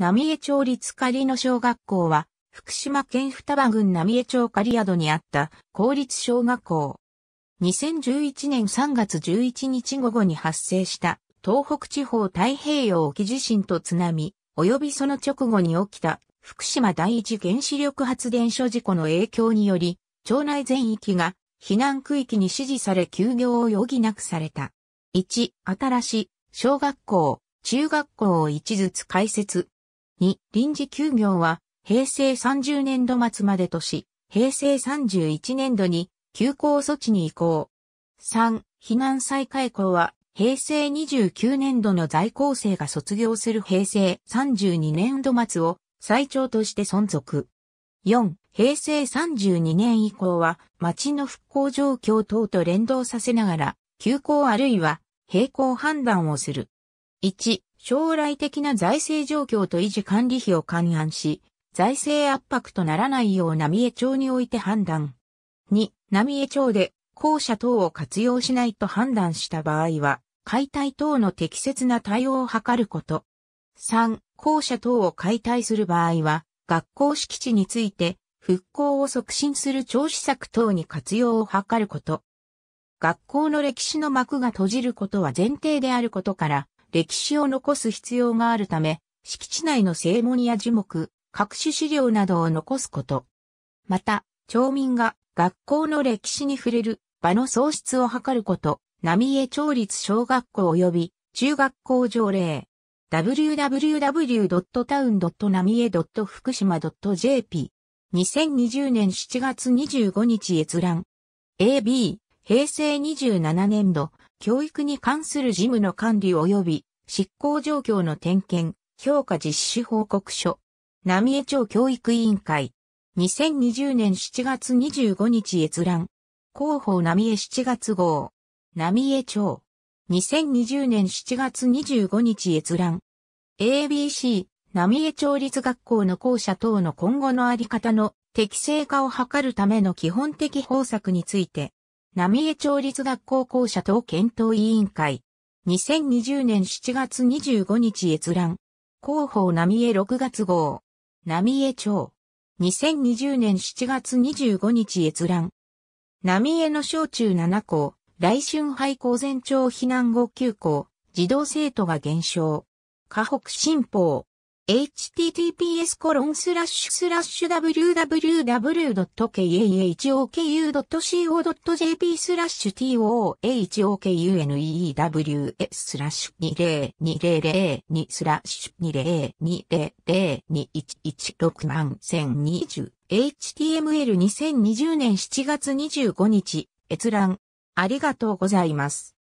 浪江町立狩野小学校は、福島県双葉郡浪江町狩宿にあった公立小学校。2011年3月11日午後に発生した東北地方太平洋沖地震と津波、及びその直後に起きた福島第一原子力発電所事故の影響により、町内全域が避難区域に指示され休業を余儀なくされた。1、新しい小学校、中学校を一ずつ開設、2、臨時休業は、平成30年度末までとし、平成31年度に休校措置に移行。3、避難再開校は、平成29年度の在校生が卒業する平成32年度末を最長として存続。4、平成32年以降は、町の復興状況等と連動させながら、休校あるいは、並行判断をする。1、将来的な財政状況と維持管理費を勘案し、財政圧迫とならないよう浪江町において判断。2、浪江町で校舎等を活用しないと判断した場合は、解体等の適切な対応を図ること。3、校舎等を解体する場合は、学校敷地について、復興を促進する調子策等に活用を図ること。学校の歴史の幕が閉じることは前提であることから、歴史を残す必要があるため、敷地内の正門や樹木、各種資料などを残すこと。また、町民が学校の歴史に触れる場の創出を図ること、浪江町立小学校及び中学校条例。www.town.namie.fukushima.jp 2020年7月25日閲覧 AB 平成27年度教育に関する事務の管理及び執行状況の点検、評価実施報告書。浪江町教育委員会。2020年7月25日閲覧。広報浪江7月号。浪江町。2020年7月25日閲覧。ABC、浪江町立学校の校舎等の今後のあり方の適正化を図るための基本的方策について、浪江町立学校校舎等検討委員会。2020年7月25日閲覧。広報浪江6月号。浪江町。2020年7月25日閲覧。浪江の小中7校、来春廃校全町避難後9校、児童生徒が減少。河北新報。https www.kahoku.co.jp スラッシュ tohokunews スラッシュ2020002スラッシュ202002116万1020 html2020 年7月25日閲覧ありがとうございます。